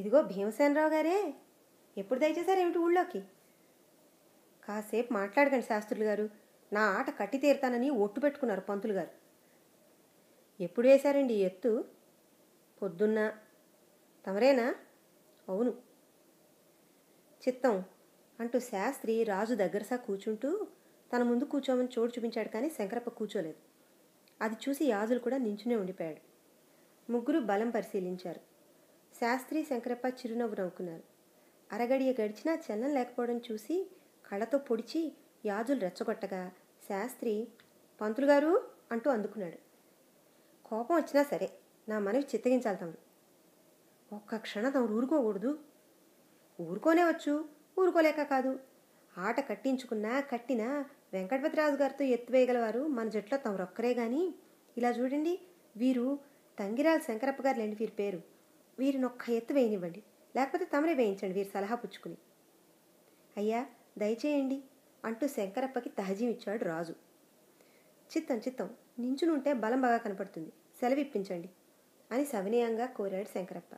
ఇదిగో భీమసేనరావు గారే ఎప్పుడు దయచేశారు ఏమిటి ఊళ్ళోకి కాసేపు మాట్లాడకండి శాస్త్రులు గారు నా ఆట కట్టి తీరుతానని ఒట్టు పెట్టుకున్నారు పంతులు గారు ఎప్పుడు వేశారండి ఈ ఎత్తు పొద్దున్న తమరేనా అవును చిత్తం అంటూ శాస్త్రి రాజు దగ్గరసా కూర్చుంటూ తన ముందు కూర్చోమని చోటు చూపించాడు కానీ శంకరప్ప కూర్చోలేదు అది చూసి యాజులు కూడా నించునే ఉండిపోయాడు ముగ్గురు బలం పరిశీలించారు శాస్త్రి శంకరప్ప చిరునవ్వు నవ్వుకున్నారు అరగడియ గడిచినా చల్లం లేకపోవడం చూసి కళ్ళతో పొడిచి యాజులు రెచ్చగొట్టగా శాస్త్రి పంతులు గారు అంటూ అందుకున్నాడు కోపం వచ్చినా సరే నా మనవి చిత్తగించాలి తమరు ఒక్క క్షణం తమరు ఊరుకోకూడదు ఊరుకోనే వచ్చు ఊరుకోలేక కాదు ఆట కట్టించుకున్నా కట్టినా వెంకటపతిరాజు గారితో ఎత్తువేయగలవారు మన జట్లో తమరొక్కరే కానీ ఇలా చూడండి వీరు తంగిరాల శంకరప్ప గారు లేని వీరి పేరు వీరిని ఒక్క ఎత్తు వేయనివ్వండి లేకపోతే తమరే వేయించండి వీరి సలహా పుచ్చుకుని అయ్యా దయచేయండి అంటూ శంకరప్పకి తహజీం ఇచ్చాడు రాజు చిత్తం చిత్తం నించునుంటే బలం బాగా కనపడుతుంది సెలవిప్పించండి అని సవినయంగా కోరాడు శంకరప్ప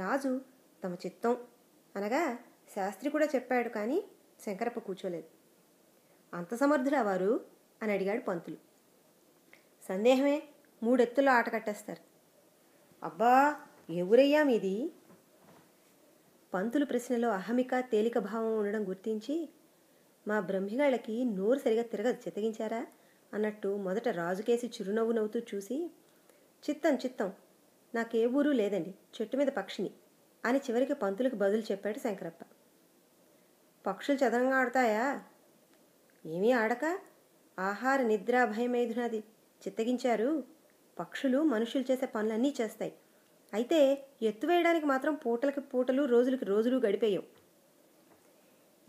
రాజు తమ చిత్తం అనగా శాస్త్రి కూడా చెప్పాడు కానీ శంకరప్ప కూర్చోలేదు అంత సమర్థుడా వారు అని అడిగాడు పంతులు సందేహమే మూడెత్తుల్లో ఆట కట్టేస్తారు అబ్బా ఎవరయ్యా మీది పంతులు ప్రశ్నలో అహమిక తేలిక భావం ఉండడం గుర్తించి మా బ్రహ్మిగాళ్ళకి నోరు సరిగా తిరగ చితగించారా అన్నట్టు మొదట రాజుకేసి చిరునవ్వు నవ్వుతూ చూసి చిత్తం చిత్తం నాకే ఊరు లేదండి చెట్టు మీద పక్షిని అని చివరికి పంతులకు బదులు చెప్పాడు శంకరప్ప పక్షులు చదరంగా ఆడతాయా ఏమీ ఆడక ఆహార నిద్ర భయమైదునది చిత్తగించారు పక్షులు మనుషులు చేసే పనులన్నీ చేస్తాయి అయితే ఎత్తువేయడానికి మాత్రం పూటలకి పూటలు రోజులకి రోజులు గడిపేయం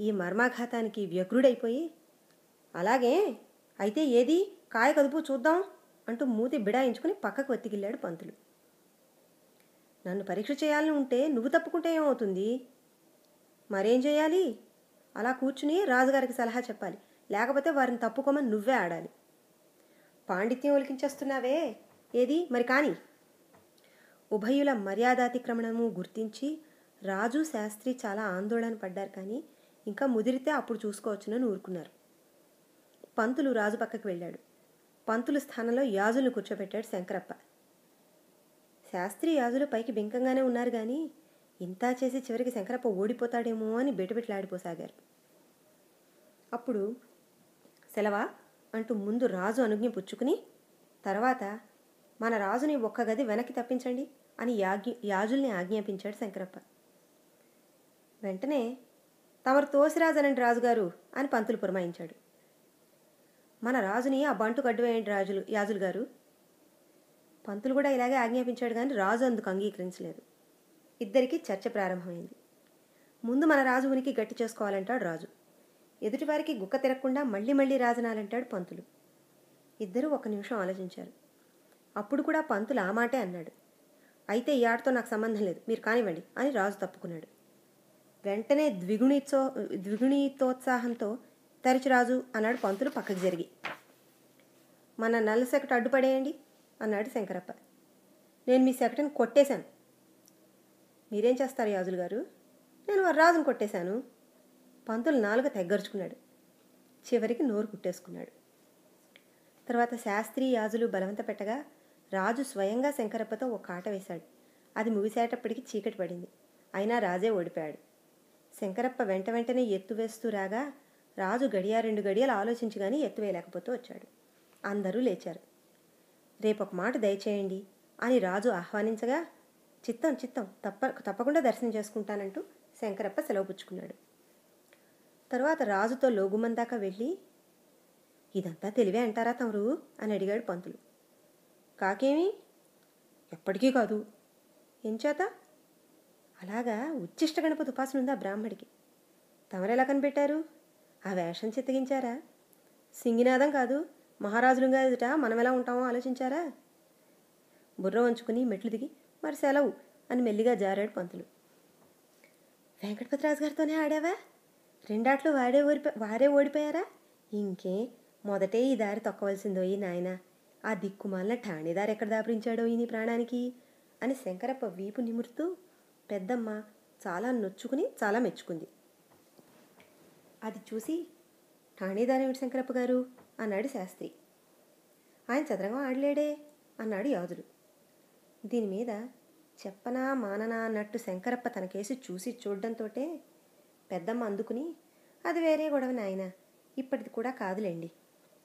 ఈ మర్మాఘాతానికి వ్యగ్రుడైపోయి అలాగే అయితే ఏది కాయ కదుపు చూద్దాం అంటూ మూతి బిడాయించుకుని పక్కకు వత్తిగిల్లాడు పంతులు నన్ను పరీక్ష చేయాలని ఉంటే నువ్వు తప్పుకుంటే ఏమవుతుంది మరేం చేయాలి అలా కూర్చుని రాజుగారికి సలహా చెప్పాలి లేకపోతే వారిని తప్పుకోమని నువ్వే ఆడాలి పాండిత్యం ఒలికించేస్తున్నావే ఏది మరి కానీ ఉభయుల మర్యాదాతిక్రమణము గుర్తించి రాజు శాస్త్రి చాలా ఆందోళన పడ్డారు కానీ ఇంకా ముదిరితే అప్పుడు చూసుకోవచ్చునని ఊరుకున్నారు పంతులు రాజు పక్కకి వెళ్ళాడు పంతులు స్థానంలో యాజులను కూర్చోబెట్టాడు శంకరప్ప శాస్త్రి యాజులు పైకి బింకంగానే ఉన్నారు కానీ ఇంత చేసి చివరికి శంకరప్ప ఓడిపోతాడేమో అని బెటబెట్లాడిపోసాగారు అప్పుడు సెలవా అంటూ ముందు రాజు అనుజ్ఞ పుచ్చుకుని తర్వాత మన రాజుని ఒక్క గది వెనక్కి తప్పించండి అని యాజ్ఞ యాజుల్ని ఆజ్ఞాపించాడు శంకరప్ప వెంటనే తమరు తోసిరాజనండి రాజుగారు అని పంతులు పురమాయించాడు మన రాజుని ఆ బంటు కడ్డువేయండి రాజులు యాజులు గారు పంతులు కూడా ఇలాగే ఆజ్ఞాపించాడు కానీ రాజు అందుకు అంగీకరించలేదు ఇద్దరికీ చర్చ ప్రారంభమైంది ముందు మన రాజు ఉనికి గట్టి చేసుకోవాలంటాడు రాజు ఎదుటివారికి గుక్క తిరగకుండా మళ్ళీ మళ్ళీ రాజనాలంటాడు పంతులు ఇద్దరూ ఒక నిమిషం ఆలోచించారు అప్పుడు కూడా పంతులు ఆ మాటే అన్నాడు అయితే ఈ ఆటతో నాకు సంబంధం లేదు మీరు కానివ్వండి అని రాజు తప్పుకున్నాడు వెంటనే ద్విగుణీతోత్సాహంతో ద్విగుణితోత్సాహంతో రాజు అన్నాడు పంతులు పక్కకు జరిగి మన నల్ల సెకట అడ్డుపడేయండి అన్నాడు శంకరప్ప నేను మీ సెకటని కొట్టేశాను మీరేం చేస్తారు యాజులు గారు నేను రాజును కొట్టేశాను పంతులు నాలుగు తెగ్గరుచుకున్నాడు చివరికి నోరు కుట్టేసుకున్నాడు తర్వాత శాస్త్రి యాజులు బలవంత పెట్టగా రాజు స్వయంగా శంకరప్పతో ఒక ఆట వేశాడు అది ముగిసేటప్పటికి చీకటి పడింది అయినా రాజే ఓడిపోయాడు శంకరప్ప వెంట వెంటనే ఎత్తు వేస్తూ రాగా రాజు గడియా రెండు గడియలు ఆలోచించి కానీ వేయలేకపోతూ వచ్చాడు అందరూ లేచారు రేపొక మాట దయచేయండి అని రాజు ఆహ్వానించగా చిత్తం చిత్తం తప్ప తప్పకుండా దర్శనం చేసుకుంటానంటూ శంకరప్ప సెలవు పుచ్చుకున్నాడు తర్వాత రాజుతో లోగుమందాక వెళ్ళి ఇదంతా తెలివే అంటారా తమరు అని అడిగాడు పంతులు కాకేమి ఎప్పటికీ కాదు ఎంచేత అలాగా ఉచ్చిష్ట గణపతి ఉపాసన ఉందా బ్రాహ్మడికి తమరెలా కనిపెట్టారు ఆ వేషం చిత్తగించారా సింగినాదం కాదు మహారాజులు ఎదుట మనం ఎలా ఉంటామో ఆలోచించారా బుర్ర వంచుకుని మెట్లు దిగి మరి సెలవు అని మెల్లిగా జారాడు పంతులు వెంకటపతిరాజు గారితోనే ఆడావా రెండాట్లు వాడే ఓడిపో వారే ఓడిపోయారా ఇంకే మొదటే ఈ దారి తొక్కవలసిందో ఈ నాయనా ఆ దిక్కుమాలిన ఠాణేదారు ఎక్కడ దాపరించాడో ఈయన ప్రాణానికి అని శంకరప్ప వీపు నిమురుతూ పెద్దమ్మ చాలా నొచ్చుకుని చాలా మెచ్చుకుంది అది చూసి ఠాణేదారు ఏమిటి శంకరప్ప గారు అన్నాడు శాస్త్రి ఆయన చదరంగం ఆడలేడే అన్నాడు యాదుడు దీని మీద చెప్పనా మాననా అన్నట్టు శంకరప్ప తనకేసి చూసి చూడడంతో పెద్దమ్మ అందుకుని అది వేరే గొడవ నాయన ఇప్పటిది కూడా కాదులేండి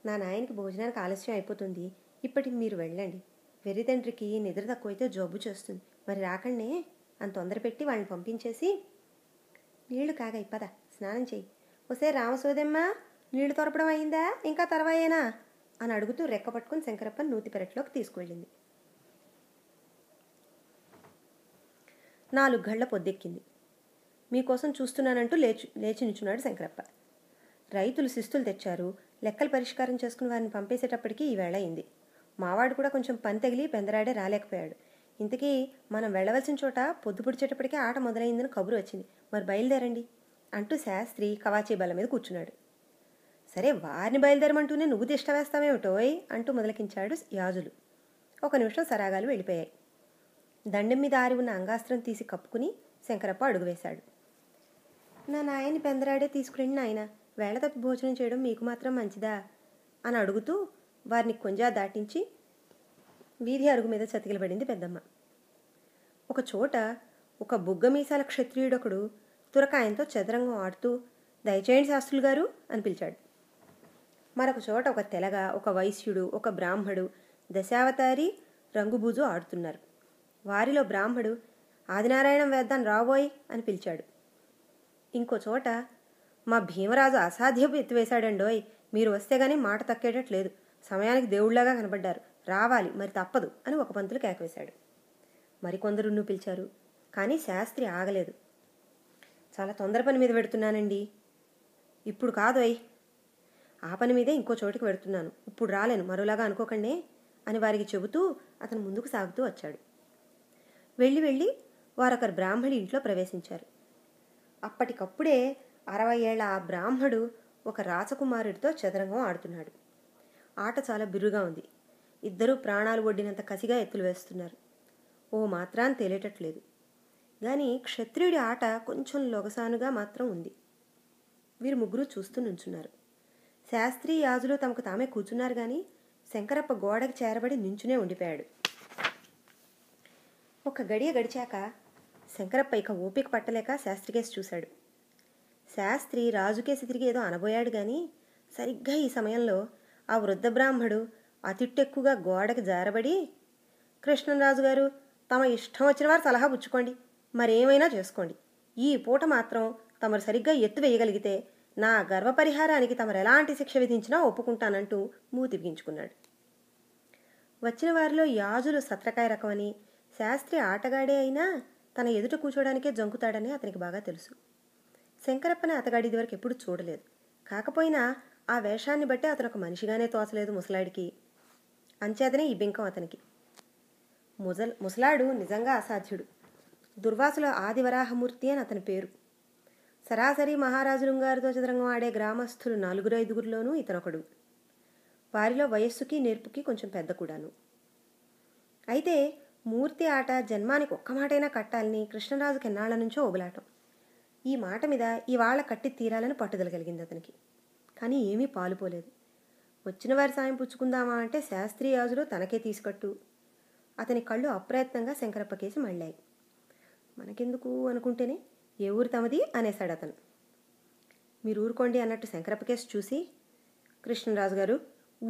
నా నాయనకి భోజనానికి ఆలస్యం అయిపోతుంది ఇప్పటికి మీరు వెళ్ళండి వెరితండ్రికి నిద్ర తక్కువైతే జబ్బు చేస్తుంది మరి రాకండే అని తొందర పెట్టి వాళ్ళని పంపించేసి నీళ్లు కాగాయి పద స్నానం చేయి ఒసే రామసోదమ్మా నీళ్లు తొరపడం అయిందా ఇంకా తర్వాయేనా అని అడుగుతూ రెక్క పట్టుకుని నూతి పెరట్లోకి తీసుకువెళ్ళింది నాలుగు గళ్ల పొద్దెక్కింది మీకోసం చూస్తున్నానంటూ లేచు లేచి నిచున్నాడు శంకరప్ప రైతులు శిస్తులు తెచ్చారు లెక్కలు పరిష్కారం చేసుకుని వారిని పంపేసేటప్పటికీ ఈవేళ అయింది మావాడు కూడా కొంచెం పని తగిలి బెందరాడే రాలేకపోయాడు ఇంతకీ మనం వెళ్ళవలసిన చోట పొద్దుపుడిచేటప్పటికే ఆట మొదలైందని కబురు వచ్చింది మరి బయలుదేరండి అంటూ శాస్త్రి కవాచీ బల్ల మీద కూర్చున్నాడు సరే వారిని బయలుదేరమంటూనే నువ్వు తిష్టవేస్తామేమిటోయ్ అంటూ మొదలకించాడు యాజులు ఒక నిమిషం సరాగాలు వెళ్ళిపోయాయి దండం మీద ఆరి ఉన్న అంగాస్త్రం తీసి కప్పుకుని శంకరప్ప అడుగువేశాడు నా నాయని పెందరాడే తీసుకురండి నాయన వేళ తప్పి భోజనం చేయడం మీకు మాత్రం మంచిదా అని అడుగుతూ వారిని కొంజా దాటించి వీధి అరుగు మీద చతికిలబడింది పెద్దమ్మ ఒక చోట ఒక బుగ్గ మీసాల క్షత్రియుడొకడు తురకాయంతో చదరంగం ఆడుతూ దయచేయండి శాస్త్రులు గారు అని పిలిచాడు మరొక చోట ఒక తెలగ ఒక వైశ్యుడు ఒక బ్రాహ్మడు దశావతారి రంగుబూజు ఆడుతున్నారు వారిలో బ్రాహ్మడు ఆదినారాయణం వేద్దాం రాబోయ్ అని పిలిచాడు ఇంకో చోట మా భీమరాజు అసాధ్యపు ఎత్తివేశాడండోయ్ మీరు వస్తే గానీ మాట తక్కేటట్లేదు సమయానికి దేవుళ్లాగా కనబడ్డారు రావాలి మరి తప్పదు అని ఒక పంతులు కేకవేశాడు మరికొందరున్ను పిలిచారు కానీ శాస్త్రి ఆగలేదు చాలా తొందర పని మీద పెడుతున్నానండి ఇప్పుడు కాదు అయ్యి ఆ పని మీదే ఇంకో చోటికి పెడుతున్నాను ఇప్పుడు రాలేను మరోలాగా అనుకోకండే అని వారికి చెబుతూ అతను ముందుకు సాగుతూ వచ్చాడు వెళ్ళి వెళ్ళి వారొకరు బ్రాహ్మడి ఇంట్లో ప్రవేశించారు అప్పటికప్పుడే అరవై ఏళ్ల ఆ బ్రాహ్మడు ఒక రాచకుమారుడితో చదరంగం ఆడుతున్నాడు ఆట చాలా బిరుగా ఉంది ఇద్దరూ ప్రాణాలు ఒడ్డినంత కసిగా ఎత్తులు వేస్తున్నారు ఓ మాత్రాన్ని తేలేటట్లేదు కానీ క్షత్రియుడి ఆట కొంచెం లొగసానుగా మాత్రం ఉంది వీరు ముగ్గురు చూస్తూ నుంచున్నారు శాస్త్రీ యాజులు తమకు తామే కూర్చున్నారు కానీ శంకరప్ప గోడకి చేరబడి నించునే ఉండిపోయాడు ఒక గడియ గడిచాక శంకరప్ప ఇక ఓపిక పట్టలేక శాస్త్రికేసి చూశాడు శాస్త్రి రాజుకేసి తిరిగి ఏదో అనబోయాడు కానీ సరిగ్గా ఈ సమయంలో ఆ వృద్ధ బ్రాహ్మడు అతిట్టెక్కుగా గోడకి జారబడి కృష్ణరాజుగారు తమ ఇష్టం వచ్చిన వారు సలహా పుచ్చుకోండి మరేమైనా చేసుకోండి ఈ పూట మాత్రం తమరు సరిగ్గా ఎత్తు వేయగలిగితే నా గర్వపరిహారానికి తమరు ఎలాంటి శిక్ష విధించినా ఒప్పుకుంటానంటూ మూతి బిగించుకున్నాడు వచ్చిన వారిలో యాజులు సత్రకాయ రకమని శాస్త్రి ఆటగాడే అయినా తన ఎదుట కూర్చోడానికే జంకుతాడని అతనికి బాగా తెలుసు శంకరప్పని అతగాడి ఇదివరకు ఎప్పుడు చూడలేదు కాకపోయినా ఆ వేషాన్ని బట్టి అతను ఒక మనిషిగానే తోచలేదు ముసలాడికి అంచేతనే ఈ బింకం అతనికి ముజల్ ముసలాడు నిజంగా అసాధ్యుడు దుర్వాసుల ఆదివరాహమూర్తి అని అతని పేరు సరాసరి గారితో చదరంగం ఆడే గ్రామస్తులు నలుగురు ఐదుగురిలోనూ ఇతనొకడు వారిలో వయస్సుకి నేర్పుకి కొంచెం పెద్ద కూడాను అయితే మూర్తి ఆట జన్మానికి ఒక్క మాటైనా కట్టాలని కృష్ణరాజుకి ఎన్నాళ్ళ నుంచో ఓబులాటం ఈ మాట మీద ఇవాళ కట్టి తీరాలని పట్టుదల కలిగింది అతనికి కానీ ఏమీ పాలుపోలేదు వచ్చిన వారి సాయం పుచ్చుకుందామా అంటే శాస్త్రి యాజులు తనకే తీసుకట్టు అతని కళ్ళు అప్రయత్నంగా శంకరప్పకేసి మళ్ళాయి మనకెందుకు అనుకుంటేనే ఏ ఊరు తమది అనేశాడు అతను మీరు ఊరుకోండి అన్నట్టు శంకరప్పకేసి చూసి కృష్ణరాజు గారు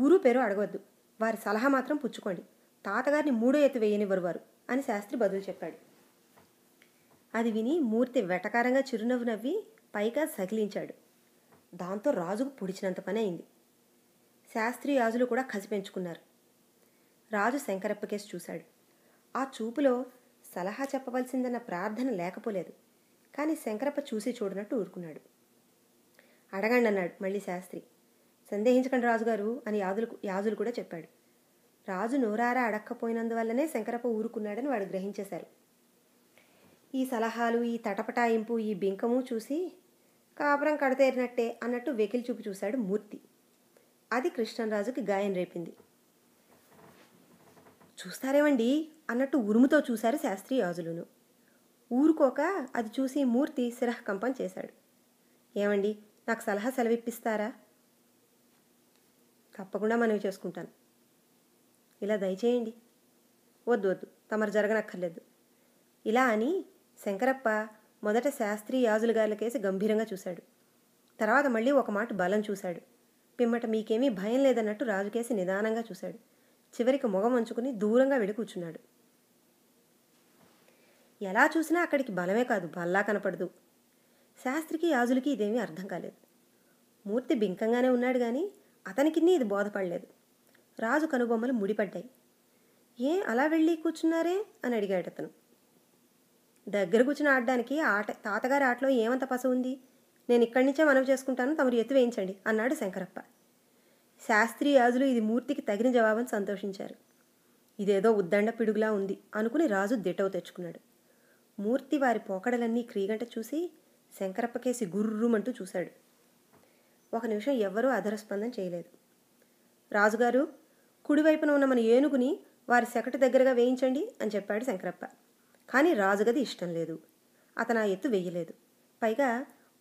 ఊరు పేరు అడగవద్దు వారి సలహా మాత్రం పుచ్చుకోండి తాతగారిని మూడో ఎత్తు వేయనివ్వరు వారు అని శాస్త్రి బదులు చెప్పాడు అది విని మూర్తి వెటకారంగా చిరునవ్వు నవ్వి పైగా సగిలించాడు దాంతో రాజుకు పొడిచినంత పని అయింది శాస్త్రి రాజులు కూడా కసి పెంచుకున్నారు రాజు శంకరప్ప కేసు చూశాడు ఆ చూపులో సలహా చెప్పవలసిందన్న ప్రార్థన లేకపోలేదు కానీ శంకరప్ప చూసి చూడనట్టు ఊరుకున్నాడు అడగండి అన్నాడు మళ్ళీ శాస్త్రి సందేహించకండి రాజుగారు అని యాదులు యాజులు కూడా చెప్పాడు రాజు నోరారా అడక్కపోయినందువల్లనే శంకరప్ప ఊరుకున్నాడని వాడు గ్రహించేశారు ఈ సలహాలు ఈ తటపటాయింపు ఈ బింకము చూసి కాపురం కడతేరినట్టే అన్నట్టు వెకిలి చూపు చూశాడు మూర్తి అది కృష్ణరాజుకి గాయం రేపింది చూస్తారేమండి అన్నట్టు ఉరుముతో చూశారు శాస్త్రి యాజులును ఊరుకోక అది చూసి మూర్తి శిరహకంపం చేశాడు ఏమండి నాకు సలహా సెలవిప్పిస్తారా తప్పకుండా మనవి చేసుకుంటాను ఇలా దయచేయండి వద్దు వద్దు తమరు జరగనక్కర్లేదు ఇలా అని శంకరప్ప మొదట శాస్త్రి యాజులు గార్ల గంభీరంగా చూశాడు తర్వాత మళ్ళీ ఒక మాట బలం చూశాడు పిమ్మట మీకేమీ భయం లేదన్నట్టు రాజుకేసి నిదానంగా చూశాడు చివరికి మొగం వంచుకుని దూరంగా వెళ్ళి కూర్చున్నాడు ఎలా చూసినా అక్కడికి బలమే కాదు బల్లా కనపడదు శాస్త్రికి యాజులకి ఇదేమీ అర్థం కాలేదు మూర్తి బింకంగానే ఉన్నాడు కానీ అతనికి ఇది బోధపడలేదు రాజు కనుబొమ్మలు ముడిపడ్డాయి ఏ అలా వెళ్ళి కూర్చున్నారే అని అడిగాడు అతను దగ్గర కూర్చుని ఆడడానికి ఆట తాతగారి ఆటలో ఏమంత పసు ఉంది నేను ఇక్కడి నుంచే మనవి చేసుకుంటాను తమరు ఎత్తు వేయించండి అన్నాడు శంకరప్ప శాస్త్రీ యాజులు ఇది మూర్తికి తగిన జవాబని సంతోషించారు ఇదేదో ఉద్దండ పిడుగులా ఉంది అనుకుని రాజు దిటవు తెచ్చుకున్నాడు మూర్తి వారి పోకడలన్నీ క్రీగంట చూసి శంకరప్పకేసి గుర్రుమంటూ చూశాడు ఒక నిమిషం ఎవ్వరూ అధరస్పందన చేయలేదు రాజుగారు కుడివైపున ఉన్న మన ఏనుగుని వారి సెకటి దగ్గరగా వేయించండి అని చెప్పాడు శంకరప్ప కానీ రాజుగది ఇష్టం లేదు అతను ఆ ఎత్తు వెయ్యలేదు పైగా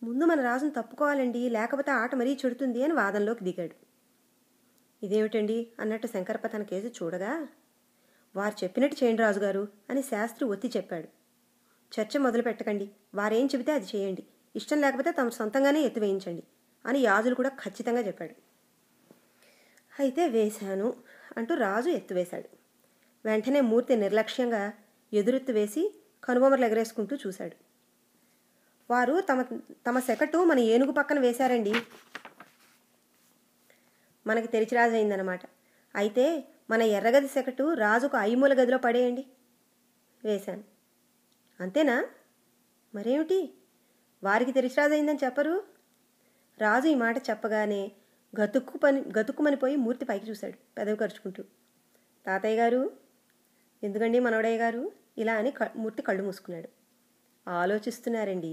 ముందు మన రాజును తప్పుకోవాలండి లేకపోతే ఆట మరీ చెడుతుంది అని వాదనలోకి దిగాడు ఇదేమిటండి అన్నట్టు శంకరప్ప తన కేసు చూడగా వారు చెప్పినట్టు చేయండి రాజుగారు అని శాస్త్రి ఒత్తి చెప్పాడు చర్చ మొదలు పెట్టకండి వారేం చెబితే అది చేయండి ఇష్టం లేకపోతే తమ సొంతంగానే ఎత్తు వేయించండి అని యాజులు కూడా ఖచ్చితంగా చెప్పాడు అయితే వేశాను అంటూ రాజు ఎత్తువేశాడు వెంటనే మూర్తి నిర్లక్ష్యంగా ఎదురెత్తు వేసి కనుబొమ్మలు ఎగరేసుకుంటూ చూశాడు వారు తమ తమ సెకటు మన ఏనుగు పక్కన వేశారండి మనకి తెరిచి రాజు అయిందన్నమాట అయితే మన ఎర్రగది సెకటు రాజుకు ఐమూల గదిలో పడేయండి వేశాను అంతేనా మరేమిటి వారికి తెరిచి రాజు అయిందని చెప్పరు రాజు ఈ మాట చెప్పగానే గతుక్కు పని గతుక్కుమనిపోయి మూర్తి పైకి చూశాడు పెదవి ఖర్చుకుంటూ తాతయ్య గారు ఎందుకండి మనవడయ్య గారు ఇలా అని మూర్తి కళ్ళు మూసుకున్నాడు ఆలోచిస్తున్నారండి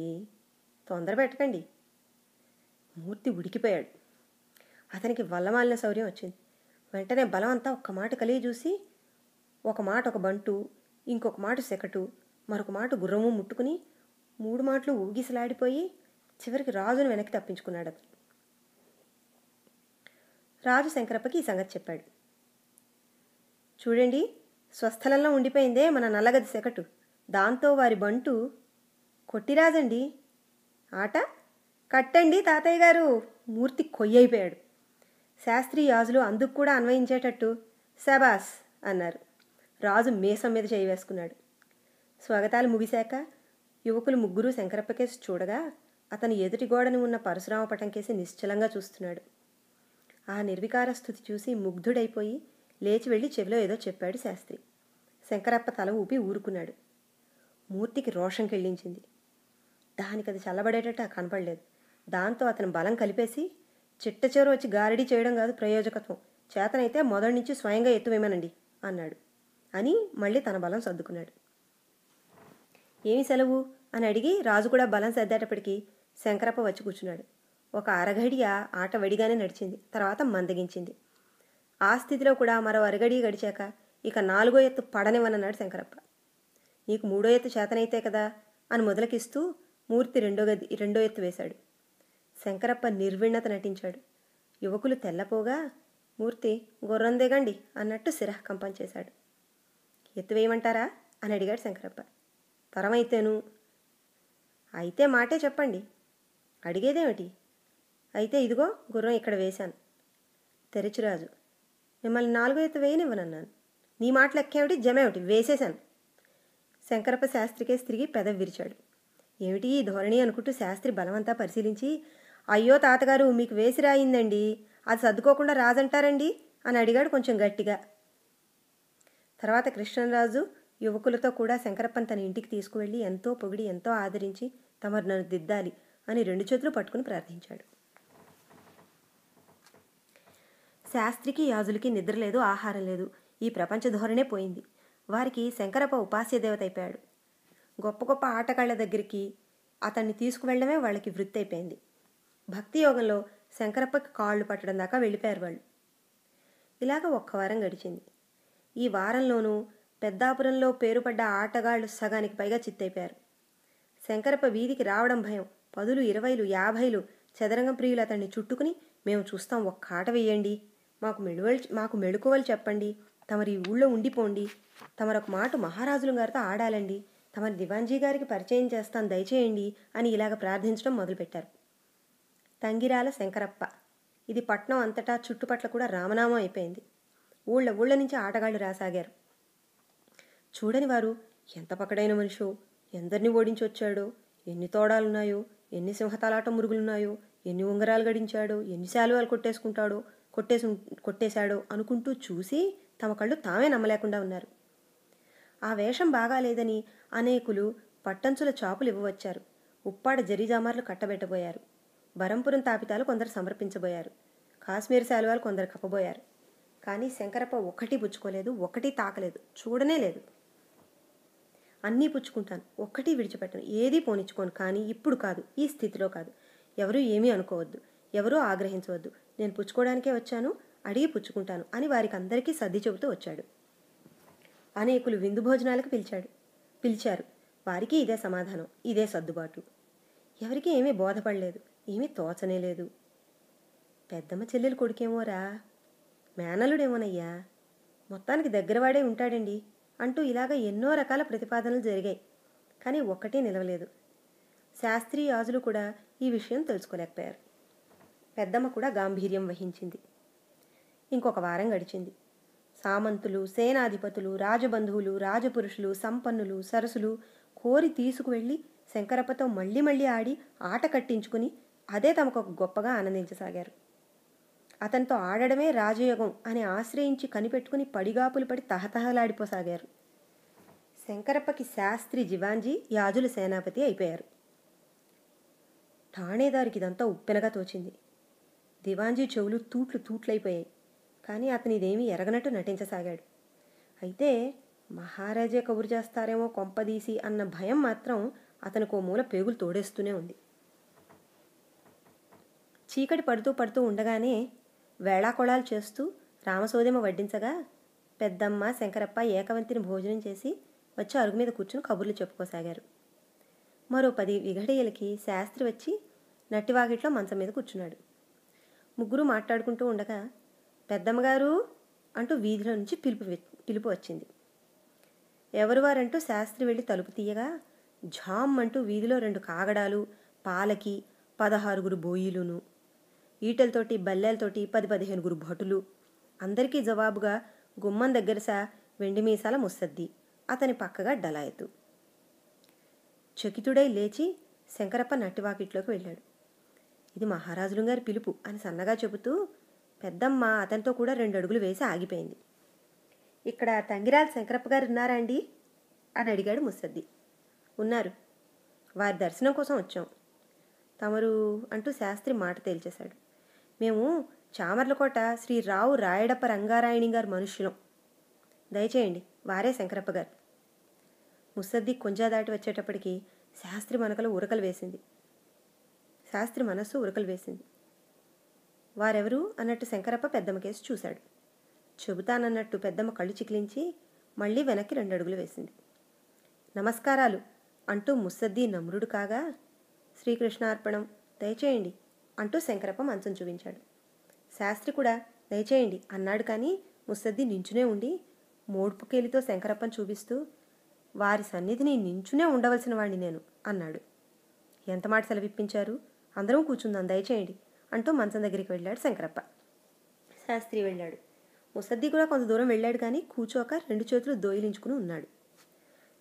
తొందర పెట్టకండి మూర్తి ఉడికిపోయాడు అతనికి వల్లమాలిన శౌర్యం వచ్చింది వెంటనే బలం అంతా ఒక్క మాట కలిగి చూసి ఒక మాట ఒక బంటు ఇంకొక మాట సెకటు మరొక మాట గుర్రము ముట్టుకుని మూడు మాటలు ఊగిసలాడిపోయి చివరికి రాజును వెనక్కి తప్పించుకున్నాడు అతను రాజు శంకరప్పకి ఈ సంగతి చెప్పాడు చూడండి స్వస్థలంలో ఉండిపోయిందే మన నల్లగది సెకటు దాంతో వారి బంటు కొట్టిరాజండి ఆట కట్టండి తాతయ్య గారు మూర్తి కొయ్యైపోయాడు శాస్త్రి యాజులు అందుకు కూడా అన్వయించేటట్టు శబాస్ అన్నారు రాజు మేసం మీద చేయి వేసుకున్నాడు స్వాగతాలు ముగిశాక యువకులు ముగ్గురు శంకరప్పకేసి చూడగా అతను ఎదుటి గోడను ఉన్న పరశురామ పటం కేసి నిశ్చలంగా చూస్తున్నాడు ఆ నిర్వికార స్థుతి చూసి ముగ్ధుడైపోయి లేచి వెళ్ళి చెవిలో ఏదో చెప్పాడు శాస్త్రి శంకరప్ప తల ఊపి ఊరుకున్నాడు మూర్తికి రోషం కెళ్ళించింది దానికి అది చల్లబడేటట్టు కనపడలేదు దాంతో అతను బలం కలిపేసి చిట్ట వచ్చి గారడి చేయడం కాదు ప్రయోజకత్వం చేతనైతే మొదటి నుంచి స్వయంగా ఎత్తువేమనండి అన్నాడు అని మళ్ళీ తన బలం సర్దుకున్నాడు ఏమి సెలవు అని అడిగి రాజు కూడా బలం సర్దేటప్పటికి శంకరప్ప వచ్చి కూర్చున్నాడు ఒక అరఘడియా ఆట వడిగానే నడిచింది తర్వాత మందగించింది ఆ స్థితిలో కూడా మరో అరగడి గడిచాక ఇక నాలుగో ఎత్తు పడనివ్వనన్నాడు శంకరప్ప నీకు మూడో ఎత్తు చేతనైతే కదా అని మొదలకిస్తూ మూర్తి రెండో గది రెండో ఎత్తు వేశాడు శంకరప్ప నిర్విణత నటించాడు యువకులు తెల్లపోగా మూర్తి గుర్రం దిగండి అన్నట్టు కంపం చేశాడు ఎత్తు వేయమంటారా అని అడిగాడు శంకరప్ప తరమైతేను అయితే మాటే చెప్పండి అడిగేదేమిటి అయితే ఇదిగో గుర్రం ఇక్కడ వేశాను తెరచురాజు మిమ్మల్ని నాలుగో ఎత్తు వేయనివ్వనన్నాను నీ మాటలు లెక్కేమిటి జమేమిటి వేసేశాను శంకరప్ప శాస్త్రికే తిరిగి పెదవి విరిచాడు ఏమిటి ఈ ధోరణి అనుకుంటూ శాస్త్రి బలమంతా పరిశీలించి అయ్యో తాతగారు మీకు వేసి రాయిందండి అది సర్దుకోకుండా రాజంటారండి అని అడిగాడు కొంచెం గట్టిగా తర్వాత కృష్ణరాజు యువకులతో కూడా శంకరప్పని తన ఇంటికి తీసుకువెళ్ళి ఎంతో పొగిడి ఎంతో ఆదరించి తమరు నన్ను దిద్దాలి అని రెండు చేతులు పట్టుకుని ప్రార్థించాడు శాస్త్రికి యాజులకి నిద్ర లేదు ఆహారం లేదు ఈ ప్రపంచ ధోరణే పోయింది వారికి శంకరప్ప ఉపాస్య దేవత అయిపోయాడు గొప్ప గొప్ప ఆటగాళ్ల దగ్గరికి అతన్ని తీసుకువెళ్ళడమే వాళ్ళకి వృత్తి అయిపోయింది భక్తి యోగంలో శంకరప్పకి కాళ్ళు పట్టడం దాకా వెళ్ళిపోయారు వాళ్ళు ఇలాగ ఒక్క వారం గడిచింది ఈ వారంలోనూ పెద్దాపురంలో పేరుపడ్డ ఆటగాళ్లు సగానికి పైగా చిత్తైపోయారు శంకరప్ప వీధికి రావడం భయం పదులు ఇరవైలు యాభైలు చదరంగం ప్రియులు అతన్ని చుట్టుకుని మేము చూస్తాం ఒక్క ఆట వేయండి మాకు మెడువలు మాకు మెడుకోవలు చెప్పండి తమరి ఊళ్ళో ఉండిపోండి తమరొక మాట మహారాజుల గారితో ఆడాలండి తమరి దివాన్జీ గారికి పరిచయం చేస్తాను దయచేయండి అని ఇలాగ ప్రార్థించడం మొదలుపెట్టారు తంగిరాల శంకరప్ప ఇది పట్నం అంతటా చుట్టుపట్ల కూడా రామనామం అయిపోయింది ఊళ్ళ ఊళ్ళ నుంచి ఆటగాళ్లు రాసాగారు చూడని వారు ఎంత పకడైన మనిషో ఎందరిని ఓడించొచ్చాడో ఎన్ని తోడాలున్నాయో ఎన్ని సింహతలాట మురుగులున్నాయో ఎన్ని ఉంగరాలు గడించాడో ఎన్ని శాలువాలు కొట్టేసుకుంటాడో కొట్టేసు కొట్టేశాడో అనుకుంటూ చూసి తమ కళ్ళు తామే నమ్మలేకుండా ఉన్నారు ఆ వేషం బాగాలేదని అనేకులు పట్టంచుల చాపులు ఇవ్వవచ్చారు ఉప్పాడ జరిజామార్లు కట్టబెట్టబోయారు బరంపురం తాపితాలు కొందరు సమర్పించబోయారు కాశ్మీర్ శాలువాలు కొందరు కప్పబోయారు కానీ శంకరప్ప ఒక్కటి పుచ్చుకోలేదు ఒకటి తాకలేదు చూడనే లేదు అన్నీ పుచ్చుకుంటాను ఒక్కటి విడిచిపెట్టను ఏదీ పోనిచ్చుకోను కానీ ఇప్పుడు కాదు ఈ స్థితిలో కాదు ఎవరూ ఏమీ అనుకోవద్దు ఎవరూ ఆగ్రహించవద్దు నేను పుచ్చుకోవడానికే వచ్చాను అడిగి పుచ్చుకుంటాను అని వారికి అందరికీ సర్ది చెబుతూ వచ్చాడు అనేకులు విందు భోజనాలకు పిలిచాడు పిలిచారు వారికి ఇదే సమాధానం ఇదే సర్దుబాటు ఎవరికీ ఏమీ బోధపడలేదు ఏమీ తోచనే లేదు పెద్దమ్మ చెల్లెలు కొడుకేమోరా మేనలుడేమోనయ్యా మొత్తానికి దగ్గరవాడే ఉంటాడండి అంటూ ఇలాగ ఎన్నో రకాల ప్రతిపాదనలు జరిగాయి కానీ ఒక్కటే నిలవలేదు శాస్త్రీయాజులు కూడా ఈ విషయం తెలుసుకోలేకపోయారు పెద్దమ్మ కూడా గాంభీర్యం వహించింది ఇంకొక వారం గడిచింది సామంతులు సేనాధిపతులు రాజబంధువులు రాజపురుషులు సంపన్నులు సరసులు కోరి తీసుకువెళ్ళి శంకరప్పతో మళ్ళీ మళ్ళీ ఆడి ఆట కట్టించుకుని అదే తమకు గొప్పగా ఆనందించసాగారు అతనితో ఆడడమే రాజయోగం అని ఆశ్రయించి కనిపెట్టుకుని పడిగాపులు పడి తహతహలాడిపోసాగారు శంకరప్పకి శాస్త్రి జివాంజీ యాజుల సేనాపతి అయిపోయారు ఠాణేదారికి ఇదంతా ఉప్పెనగా తోచింది దివాంజీ చెవులు తూట్లు తూట్లైపోయాయి కానీ అతని ఇదేమీ ఎరగనట్టు నటించసాగాడు అయితే మహారాజే కబురు చేస్తారేమో కొంపదీసి అన్న భయం మాత్రం ఓ మూల పేగులు తోడేస్తూనే ఉంది చీకటి పడుతూ పడుతూ ఉండగానే వేళాకొళాలు చేస్తూ రామసోదెమ వడ్డించగా పెద్దమ్మ శంకరప్ప ఏకవంతిని భోజనం చేసి వచ్చి అరుగు మీద కూర్చుని కబుర్లు చెప్పుకోసాగారు మరో పది విఘడీయులకి శాస్త్రి వచ్చి నట్టివాగిట్లో మంచం మీద కూర్చున్నాడు ముగ్గురు మాట్లాడుకుంటూ ఉండగా పెద్దమ్మగారు అంటూ వీధిలో నుంచి పిలుపు పిలుపు వచ్చింది ఎవరు వారంటూ శాస్త్రి వెళ్ళి తలుపు తీయగా ఝామ్ అంటూ వీధిలో రెండు కాగడాలు పాలకి పదహారుగురు బోయిలును ఈటలతోటి బల్లెలతోటి పది పదిహేనుగురు భటులు అందరికీ జవాబుగా గుమ్మం దగ్గర సా మీసాల ముసద్ది అతని పక్కగా డలాయతు చకితుడై లేచి శంకరప్ప నట్టివాకిట్లోకి వెళ్ళాడు ఇది మహారాజులు గారి పిలుపు అని సన్నగా చెబుతూ పెద్దమ్మ అతనితో కూడా రెండు అడుగులు వేసి ఆగిపోయింది ఇక్కడ తంగిరాల శంకరప్ప గారు ఉన్నారా అండి అని అడిగాడు ముసద్ది ఉన్నారు వారి దర్శనం కోసం వచ్చాం తమరు అంటూ శాస్త్రి మాట తేల్చేశాడు మేము చామర్లకోట శ్రీ రావు రాయడప్ప రంగారాయణి గారు మనుష్యులం దయచేయండి వారే శంకరప్ప గారు ముసద్ది కొంజా దాటి వచ్చేటప్పటికి శాస్త్రి మనకలు ఉరకలు వేసింది శాస్త్రి మనస్సు ఉరకలు వేసింది వారెవరు అన్నట్టు శంకరప్ప పెద్దమ్మ కేసు చూశాడు చెబుతానన్నట్టు పెద్దమ్మ కళ్ళు చికిలించి మళ్ళీ వెనక్కి రెండు అడుగులు వేసింది నమస్కారాలు అంటూ ముస్సద్ది నమ్రుడు కాగా శ్రీకృష్ణార్పణం దయచేయండి అంటూ శంకరప్ప మంచం చూపించాడు శాస్త్రి కూడా దయచేయండి అన్నాడు కానీ ముస్సద్ది నించునే ఉండి మోడ్పుకేలితో శంకరప్పను చూపిస్తూ వారి సన్నిధిని నించునే ఉండవలసిన వాణ్ణి నేను అన్నాడు ఎంత మాట సెలవిప్పించారు అందరం కూర్చుందాం దయచేయండి అంటూ మంచం దగ్గరికి వెళ్ళాడు శంకరప్ప శాస్త్రి వెళ్ళాడు ముసద్ది కూడా కొంత దూరం వెళ్ళాడు కానీ కూర్చోక రెండు చేతులు దోయిలించుకుని ఉన్నాడు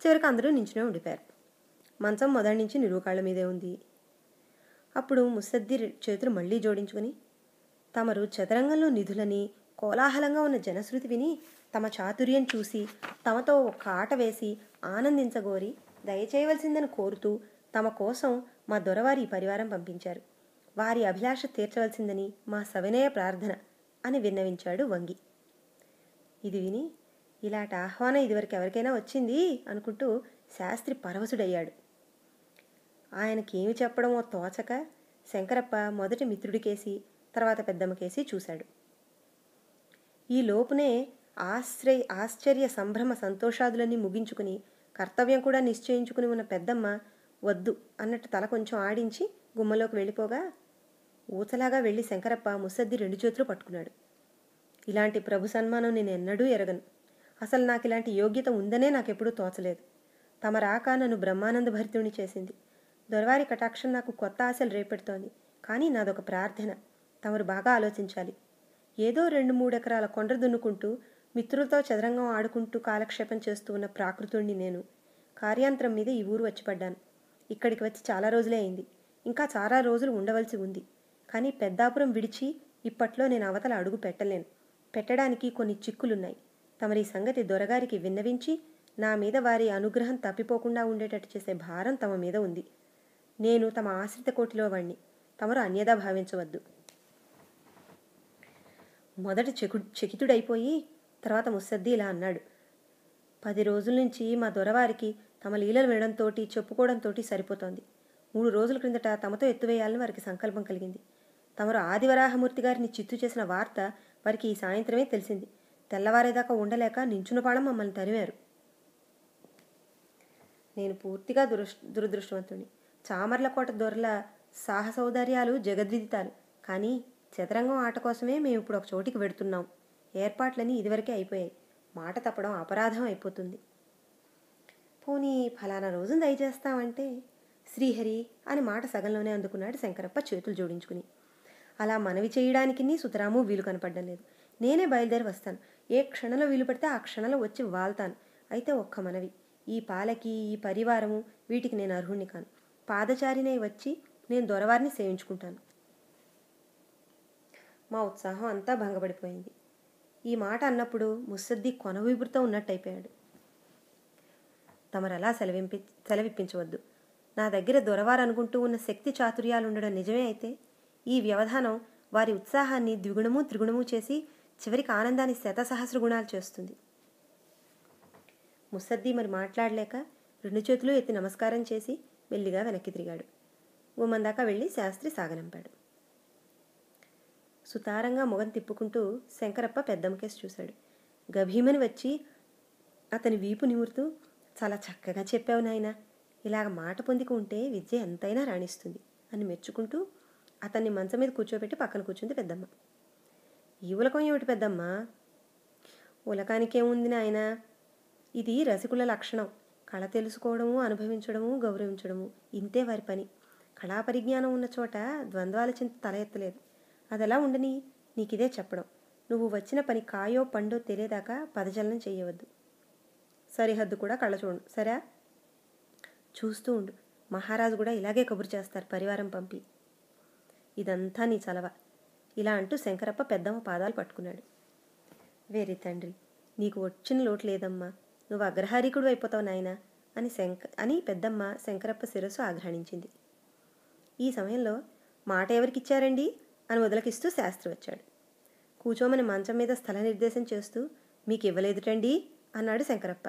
చివరికి అందరూ నించునే ఉండిపోయారు మంచం మొదటి నుంచి నిలువుకాళ్ళ మీదే ఉంది అప్పుడు ముసద్ది చేతులు మళ్ళీ జోడించుకుని తమరు చదరంగంలో నిధులని కోలాహలంగా ఉన్న జనశృతి విని తమ చాతుర్యం చూసి తమతో ఒక ఆట వేసి ఆనందించగోరి దయచేయవలసిందని కోరుతూ తమ కోసం మా దొరవారి పరివారం పంపించారు వారి అభిలాష తీర్చవలసిందని మా సవినయ ప్రార్థన అని విన్నవించాడు వంగి ఇది విని ఇలాంటి ఆహ్వానం ఇదివరకు ఎవరికైనా వచ్చింది అనుకుంటూ శాస్త్రి పరవశుడయ్యాడు ఆయనకేమి చెప్పడమో తోచక శంకరప్ప మొదటి మిత్రుడికేసి తర్వాత పెద్దమ్మకేసి చూశాడు ఈ లోపునే ఆశ్రయ ఆశ్చర్య సంభ్రమ సంతోషాదులన్నీ ముగించుకుని కర్తవ్యం కూడా నిశ్చయించుకుని ఉన్న పెద్దమ్మ వద్దు అన్నట్టు తల కొంచెం ఆడించి గుమ్మలోకి వెళ్ళిపోగా ఊతలాగా వెళ్ళి శంకరప్ప ముసద్ది రెండు చేతులు పట్టుకున్నాడు ఇలాంటి ప్రభు సన్మానం నేను ఎన్నడూ ఎరగను అసలు నాకు ఇలాంటి యోగ్యత ఉందనే నాకెప్పుడూ తోచలేదు తమ రాక నన్ను బ్రహ్మానంద భరితుణ్ణి చేసింది దొరవారి కటాక్షం నాకు కొత్త ఆశలు రేపెడుతోంది కానీ నాదొక ప్రార్థన తమరు బాగా ఆలోచించాలి ఏదో రెండు మూడు ఎకరాల కొండ దున్నుకుంటూ మిత్రులతో చదరంగం ఆడుకుంటూ కాలక్షేపం చేస్తూ ఉన్న ప్రాకృతుణ్ణి నేను కార్యాంతరం మీద ఈ ఊరు వచ్చిపడ్డాను ఇక్కడికి వచ్చి చాలా రోజులే అయింది ఇంకా చాలా రోజులు ఉండవలసి ఉంది కానీ పెద్దాపురం విడిచి ఇప్పట్లో నేను అవతల అడుగు పెట్టలేను పెట్టడానికి కొన్ని చిక్కులున్నాయి తమరి సంగతి దొరగారికి విన్నవించి నా మీద వారి అనుగ్రహం తప్పిపోకుండా ఉండేటట్టు చేసే భారం తమ మీద ఉంది నేను తమ ఆశ్రిత కోటిలో వాణ్ణి తమరు అన్యదా భావించవద్దు మొదట చెకు చెకితుడైపోయి తర్వాత ముస్సద్ది ఇలా అన్నాడు పది రోజుల నుంచి మా దొరవారికి తమ లీలలు వినడంతో చెప్పుకోవడంతో సరిపోతోంది మూడు రోజుల క్రిందట తమతో ఎత్తువేయాలని వారికి సంకల్పం కలిగింది తమరు ఆదివరాహమూర్తి గారిని చిత్తు చేసిన వార్త వారికి ఈ సాయంత్రమే తెలిసింది తెల్లవారేదాకా ఉండలేక నించునపాడం మమ్మల్ని తరిమారు నేను పూర్తిగా దురష్ దురదృష్టవంతుణ్ణి చామర్లకోట దొరల సాహసౌదర్యాలు జగద్విదితాలు కానీ చదరంగం ఆట కోసమే మేము ఇప్పుడు ఒక చోటికి పెడుతున్నాం ఏర్పాట్లన్నీ ఇదివరకే అయిపోయాయి మాట తప్పడం అపరాధం అయిపోతుంది పోనీ ఫలానా రోజున దయచేస్తామంటే శ్రీహరి అని మాట సగంలోనే అందుకున్నాడు శంకరప్ప చేతులు జోడించుకుని అలా మనవి చేయడానికి సుతరాము వీలు కనపడడం లేదు నేనే బయలుదేరి వస్తాను ఏ క్షణంలో వీలు పడితే ఆ క్షణంలో వచ్చి వాల్తాను అయితే ఒక్క మనవి ఈ పాలకి ఈ పరివారము వీటికి నేను అర్హుణ్ణి కాను పాదచారినే వచ్చి నేను దొరవారిని సేవించుకుంటాను మా ఉత్సాహం అంతా భంగపడిపోయింది ఈ మాట అన్నప్పుడు ముసద్ది కొన ఉన్నట్టయిపోయాడు తమరలా సెలవింపి సెలవిప్పించవద్దు నా దగ్గర దొరవారనుకుంటూ ఉన్న శక్తి చాతుర్యాలు ఉండడం నిజమే అయితే ఈ వ్యవధానం వారి ఉత్సాహాన్ని ద్విగుణము త్రిగుణము చేసి చివరికి ఆనందాన్ని శతసహస్ర గుణాలు చేస్తుంది ముసద్ది మరి మాట్లాడలేక రెండు చేతులు ఎత్తి నమస్కారం చేసి మెల్లిగా వెనక్కి తిరిగాడు దాకా వెళ్ళి శాస్త్రి సాగనంపాడు సుతారంగా మొగం తిప్పుకుంటూ శంకరప్ప పెద్దమ్మకేసి చూశాడు గభీమని వచ్చి అతని వీపు నిమురుతూ చాలా చక్కగా చెప్పావు నాయన ఇలాగ మాట పొందికు ఉంటే విద్య ఎంతైనా రాణిస్తుంది అని మెచ్చుకుంటూ అతన్ని మంచం మీద కూర్చోబెట్టి పక్కన కూర్చుంది పెద్దమ్మ ఈ ఉలకం ఏమిటి పెద్దమ్మ ఉలకానికేముంది నాయన ఇది రసికుల లక్షణం కళ తెలుసుకోవడము అనుభవించడము గౌరవించడము ఇంతే వారి పని కళా పరిజ్ఞానం ఉన్న చోట ద్వంద్వాల చింత తల ఎత్తలేదు ఎలా ఉండని నీకిదే చెప్పడం నువ్వు వచ్చిన పని కాయో పండో తెలియదాకా పదజలనం చేయవద్దు సరిహద్దు కూడా కళ్ళ చూడు సరే చూస్తూ ఉండు మహారాజు కూడా ఇలాగే కబురు చేస్తారు పరివారం పంపి ఇదంతా నీ చలవ ఇలా అంటూ శంకరప్ప పెద్దమ్మ పాదాలు పట్టుకున్నాడు వేరే తండ్రి నీకు వచ్చిన లోటు లేదమ్మా నువ్వు అగ్రహారీకుడు అయిపోతావు నాయనా అని శంక అని పెద్దమ్మ శంకరప్ప శిరస్సు ఆగ్రహణించింది ఈ సమయంలో మాట ఎవరికిచ్చారండి అని వదలకిస్తూ శాస్త్రి వచ్చాడు కూర్చోమని మంచం మీద స్థల నిర్దేశం చేస్తూ మీకు ఇవ్వలేదుటండి అన్నాడు శంకరప్ప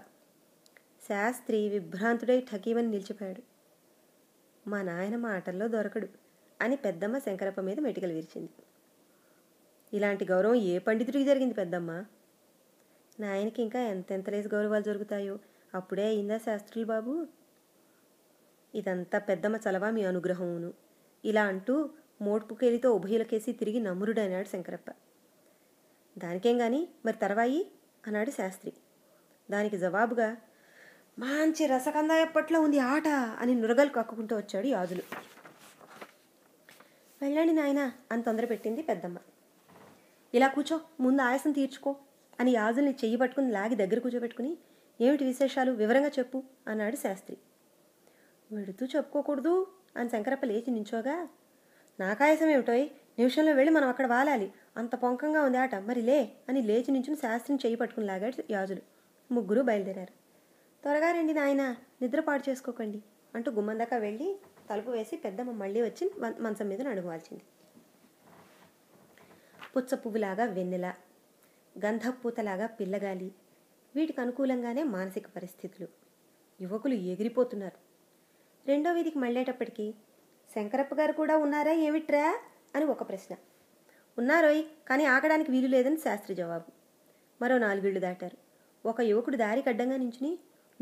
శాస్త్రి విభ్రాంతుడై ఠకీవని నిలిచిపోయాడు మా నాయన మాటల్లో దొరకడు అని పెద్దమ్మ శంకరప్ప మీద మెటికలు విరిచింది ఇలాంటి గౌరవం ఏ పండితుడికి జరిగింది పెద్దమ్మ నాయనకి ఇంకా ఎంతెంత లేసి గౌరవాలు జరుగుతాయో అప్పుడే అయిందా శాస్త్రులు బాబు ఇదంతా పెద్దమ్మ చలవా మీ అనుగ్రహమును ఇలా అంటూ మోట్పుకేలితో ఉభయలకేసి తిరిగి అన్నాడు శంకరప్ప దానికేం గాని మరి తర్వాయి అన్నాడు శాస్త్రి దానికి జవాబుగా మంచి రసకందాయప్పట్లో ఉంది ఆట అని నురగలు కక్కుకుంటూ వచ్చాడు యాదులు వెళ్ళండి నాయన అని తొందర పెట్టింది పెద్దమ్మ ఇలా కూర్చో ముందు ఆయాసం తీర్చుకో అని యాజుల్ని చెయ్యి పట్టుకుని లాగి దగ్గర కూర్చోబెట్టుకుని ఏమిటి విశేషాలు వివరంగా చెప్పు అన్నాడు శాస్త్రి విడుతూ చెప్పుకోకూడదు అని శంకరప్ప లేచి నించోగా నాకాయసం ఏమిటోయ్ నిమిషంలో వెళ్ళి మనం అక్కడ వాలాలి అంత పొంకంగా ఉంది ఆట మరి లే అని లేచి నించుని శాస్త్రిని చెయ్యి పట్టుకుని లాగాడు యాజులు ముగ్గురు బయలుదేరారు త్వరగా రండి నాయన నిద్రపాటు చేసుకోకండి అంటూ గుమ్మం దాకా వెళ్ళి తలుపు వేసి పెద్దమ్మ మళ్ళీ వచ్చి మంచం మీద నడువాల్చింది పుచ్చ పువ్వులాగా వెన్నెల గంధపూతలాగా పిల్లగాలి వీటికి అనుకూలంగానే మానసిక పరిస్థితులు యువకులు ఎగిరిపోతున్నారు రెండో వీధికి మళ్ళేటప్పటికీ శంకరప్ప గారు కూడా ఉన్నారా ఏమిట్రా అని ఒక ప్రశ్న ఉన్నారోయ్ కానీ ఆగడానికి వీలు లేదని శాస్త్రి జవాబు మరో నాలుగేళ్లు దాటారు ఒక యువకుడు దారి గడ్డంగా నించుని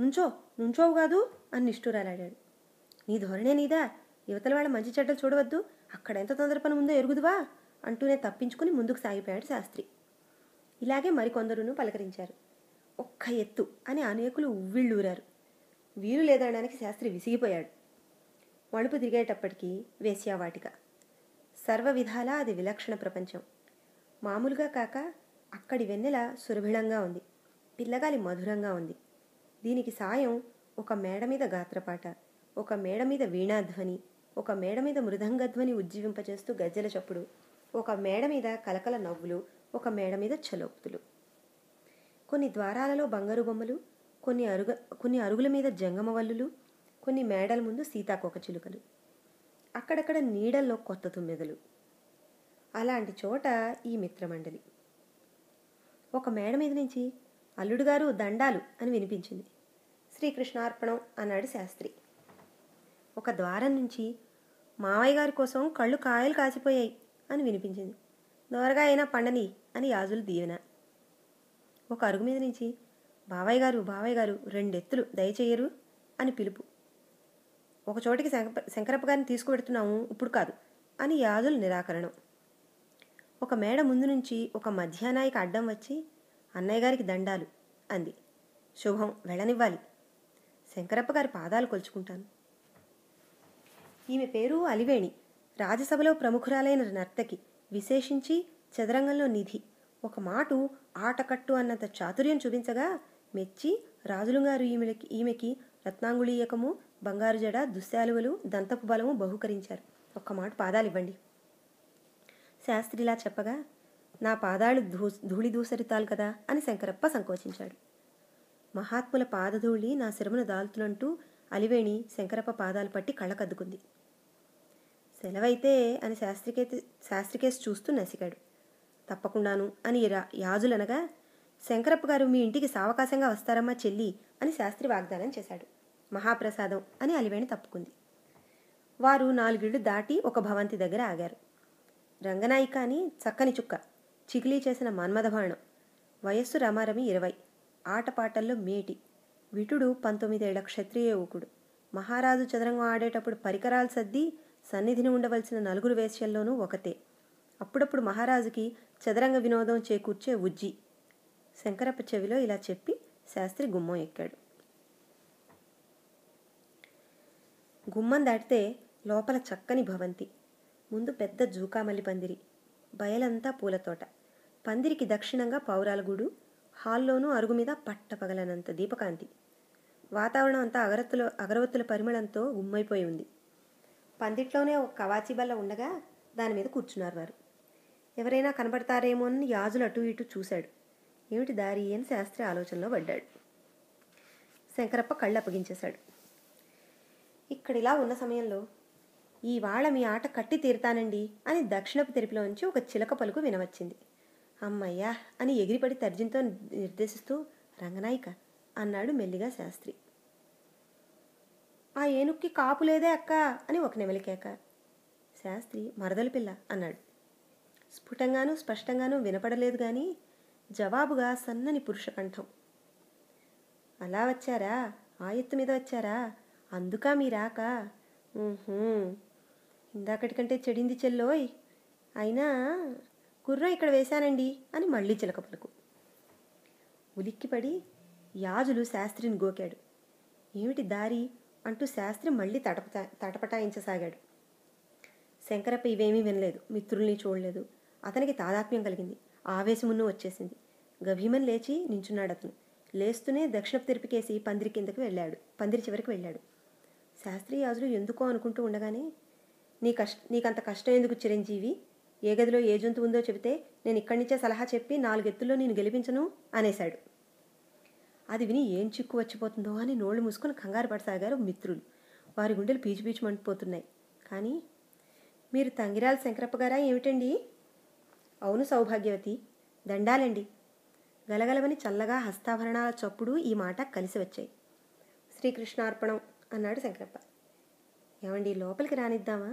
నుంచో నుంచోవు కాదు అని నిష్ఠూరాలాడాడు నీ ధోరణే నీదా యువతల వాళ్ళ మంచి చెడ్డలు చూడవద్దు అక్కడ తొందర పని ఉందో ఎరుగుదువా అంటూనే తప్పించుకుని ముందుకు సాగిపోయాడు శాస్త్రి ఇలాగే మరికొందరును పలకరించారు ఒక్క ఎత్తు అని అనేకులు ఉవ్విళ్ళూరారు వీలు లేదనడానికి శాస్త్రి విసిగిపోయాడు మడుపు తిరిగేటప్పటికీ వేశ్యావాటిక సర్వ విధాలా అది విలక్షణ ప్రపంచం మామూలుగా కాక అక్కడి వెన్నెల సురభిళంగా ఉంది పిల్లగాలి మధురంగా ఉంది దీనికి సాయం ఒక మేడ మీద గాత్రపాట ఒక మేడ మీద వీణాధ్వని ఒక మేడ మీద మృదంగధ్వని ఉజ్జీవింపచేస్తూ గజ్జల చప్పుడు ఒక మేడ మీద కలకల నవ్వులు ఒక మేడ మీద చలోక్తులు కొన్ని ద్వారాలలో బంగారు బొమ్మలు కొన్ని అరుగ కొన్ని అరుగుల మీద జంగమవల్లులు కొన్ని మేడల ముందు సీతాకోకచిలుకలు అక్కడక్కడ నీడల్లో కొత్త తుమ్మెదలు అలాంటి చోట ఈ మిత్రమండలి ఒక మేడ మీద నుంచి అల్లుడుగారు దండాలు అని వినిపించింది శ్రీకృష్ణార్పణం అన్నాడు శాస్త్రి ఒక ద్వారం నుంచి మావయ్య గారి కోసం కళ్ళు కాయలు కాసిపోయాయి అని వినిపించింది దోరగా అయినా పండని అని యాజులు దీవెన ఒక అరుగు మీద నుంచి బావయ్య గారు బావయ్య గారు రెండెత్తులు దయచేయరు అని పిలుపు ఒక చోటికి శంకర శంకరప్ప గారిని తీసుకువెడుతున్నాము ఇప్పుడు కాదు అని యాజులు నిరాకరణం ఒక మేడ ముందు నుంచి ఒక మధ్యాహ్నాయక అడ్డం వచ్చి అన్నయ్య గారికి దండాలు అంది శుభం వెళ్ళనివ్వాలి శంకరప్ప గారి పాదాలు కొలుచుకుంటాను ఈమె పేరు అలివేణి రాజసభలో ప్రముఖురాలైన నర్తకి విశేషించి చదరంగంలో నిధి ఒక మాటు ఆటకట్టు అన్నంత చాతుర్యం చూపించగా మెచ్చి రాజులుగారు ఈమెకి ఈమెకి రత్నాంగుళీయకము బంగారు జడ దుశ్శాలువలు దంతపు బలము బహుకరించారు ఒక్క మాట పాదాలివ్వండి శాస్త్రిలా చెప్పగా నా పాదాలు ధూ ధూళి దూసరితాలు కదా అని శంకరప్ప సంకోచించాడు మహాత్ముల పాదధూళి నా శిరమును దాల్తునంటూ అలివేణి శంకరప్ప పాదాలు పట్టి కళ్ళకద్దుకుంది సెలవైతే అని శాస్త్రికే శాస్త్రికేసి చూస్తూ నసికాడు తప్పకుండాను అని రా యాజులనగా శంకరప్ప గారు మీ ఇంటికి సావకాశంగా వస్తారమ్మా చెల్లి అని శాస్త్రి వాగ్దానం చేశాడు మహాప్రసాదం అని అలివేణి తప్పుకుంది వారు నాలుగిళ్ళు దాటి ఒక భవంతి దగ్గర ఆగారు రంగనాయి కానీ చక్కని చుక్క చిగిలి చేసిన మన్మధబాణం వయస్సు రమారమి ఇరవై ఆటపాటల్లో మేటి విటుడు పంతొమ్మిదేళ్ల క్షత్రియ యువకుడు మహారాజు చదరంగం ఆడేటప్పుడు పరికరాలు సర్ది సన్నిధిని ఉండవలసిన నలుగురు వేశ్యల్లోనూ ఒకతే అప్పుడప్పుడు మహారాజుకి చదరంగ వినోదం చేకూర్చే ఉజ్జి శంకరప్ప చెవిలో ఇలా చెప్పి శాస్త్రి గుమ్మం ఎక్కాడు గుమ్మం దాటితే లోపల చక్కని భవంతి ముందు పెద్ద జూకామల్లి పందిరి బయలంతా పూలతోట పందిరికి దక్షిణంగా పౌరాలగూడు హాల్లోనూ అరుగు మీద పట్టపగలనంత దీపకాంతి వాతావరణం అంతా అగరత్తుల అగరవత్తుల పరిమళంతో గుమ్మైపోయి ఉంది పందిట్లోనే ఒక కవాచీ బల్ల ఉండగా దాని మీద కూర్చున్నారు వారు ఎవరైనా కనబడతారేమో అని యాజులు అటు ఇటు చూశాడు ఏమిటి దారి అని శాస్త్రి ఆలోచనలో పడ్డాడు శంకరప్ప కళ్ళు అప్పగించేశాడు ఇక్కడ ఇలా ఉన్న సమయంలో వాళ్ళ మీ ఆట కట్టి తీరుతానండి అని దక్షిణపు తెరిపిలోంచి ఒక చిలక పలుకు వినవచ్చింది అమ్మయ్యా అని ఎగిరిపడి తర్జంతో నిర్దేశిస్తూ రంగనాయిక అన్నాడు మెల్లిగా శాస్త్రి ఆ ఏనుక్కి కాపు లేదే అక్క అని ఒక నెమలికేక శాస్త్రి మరదలు పిల్ల అన్నాడు స్ఫుటంగానూ స్పష్టంగానూ వినపడలేదు కానీ జవాబుగా సన్నని పురుషకంఠం అలా వచ్చారా ఆ ఎత్తు మీద వచ్చారా అందుకా మీ రాక ఇందాకటికంటే చెడింది చెల్లోయ్ అయినా గుర్రం ఇక్కడ వేశానండి అని మళ్ళీ చిలక పలుకు ఉలిక్కిపడి యాజులు శాస్త్రిని గోకాడు ఏమిటి దారి అంటూ శాస్త్రి మళ్ళీ తటపటా తటపటాయించసాగాడు శంకరప్ప ఇవేమీ వినలేదు మిత్రుల్ని చూడలేదు అతనికి తాదాత్మ్యం కలిగింది ఆవేశమును వచ్చేసింది గభీమన్ లేచి నించున్నాడు అతను లేస్తూనే దక్షిణ తెరిపికేసి పందిరి కిందకు వెళ్ళాడు పందిరి చివరికి వెళ్ళాడు శాస్త్రీయాజులు ఎందుకో అనుకుంటూ ఉండగానే నీ కష్ట నీకంత కష్టం ఎందుకు చిరంజీవి ఏ గదిలో ఏ జంతువు ఉందో చెబితే నేను ఇక్కడి నుంచే సలహా చెప్పి నాలుగెత్తుల్లో నేను గెలిపించను అనేశాడు అది విని ఏం చిక్కు వచ్చిపోతుందో అని నోళ్లు మూసుకుని కంగారు పడసాగారు మిత్రులు వారి గుండెలు పీచు పీచు మండిపోతున్నాయి కానీ మీరు తంగిరాల శంకరప్ప గారా ఏమిటండి అవును సౌభాగ్యవతి దండాలండి గలగలవని చల్లగా హస్తాభరణాల చప్పుడు ఈ మాట కలిసి వచ్చాయి శ్రీకృష్ణార్పణం అన్నాడు శంకరప్ప ఏమండి లోపలికి రానిద్దామా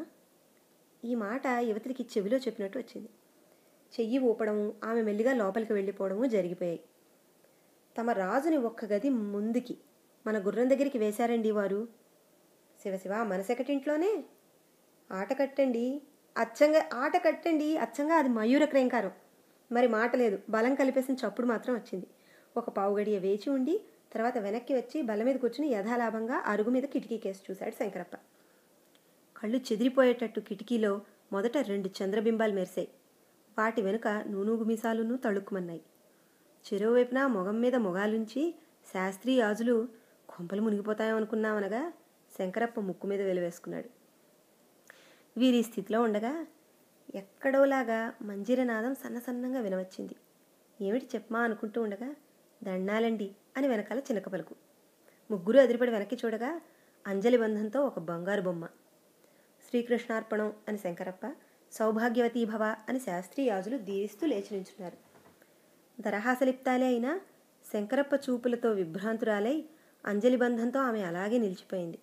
ఈ మాట యువతికి చెవిలో చెప్పినట్టు వచ్చింది చెయ్యి ఊపడం ఆమె మెల్లిగా లోపలికి వెళ్ళిపోవడము జరిగిపోయాయి తమ రాజుని ఒక్క గది ముందుకి మన గుర్రం దగ్గరికి వేశారండి వారు శివశివ శివ సెకటింట్లోనే ఆట కట్టండి అచ్చంగా ఆట కట్టండి అచ్చంగా అది మయూర క్రేంకారం మరి మాట లేదు బలం కలిపేసిన చప్పుడు మాత్రం వచ్చింది ఒక పావుగడియ వేచి ఉండి తర్వాత వెనక్కి వచ్చి బల మీద కూర్చుని యథాలాభంగా అరుగు మీద కిటికీ కేసు చూశాడు శంకరప్ప కళ్ళు చెదిరిపోయేటట్టు కిటికీలో మొదట రెండు చంద్రబింబాలు మెరిశాయి వాటి వెనుక నూనూగు మిసాలును తళుక్కుమన్నాయి చెరువువైపున మొగం మీద మొగాలుంచి శాస్త్రీ యాజులు కొంపలు మునిగిపోతాయనుకున్నామనగా శంకరప్ప ముక్కు మీద వెలువేసుకున్నాడు వీరి స్థితిలో ఉండగా ఎక్కడోలాగా మంజీరనాదం సన్నసన్నంగా వినవచ్చింది ఏమిటి చెప్పమా అనుకుంటూ ఉండగా దండాలండి అని వెనకాల చినక పలుకు ముగ్గురు అదిరిపడి వెనక్కి చూడగా అంజలి బంధంతో ఒక బంగారు బొమ్మ శ్రీకృష్ణార్పణం అని శంకరప్ప సౌభాగ్యవతీ భవ అని శాస్త్రీయాజులు దీవిస్తూ లేచి నించున్నారు దరహాసలిప్తాలే అయినా శంకరప్ప చూపులతో విభ్రాంతురాలై అంజలి బంధంతో ఆమె అలాగే నిలిచిపోయింది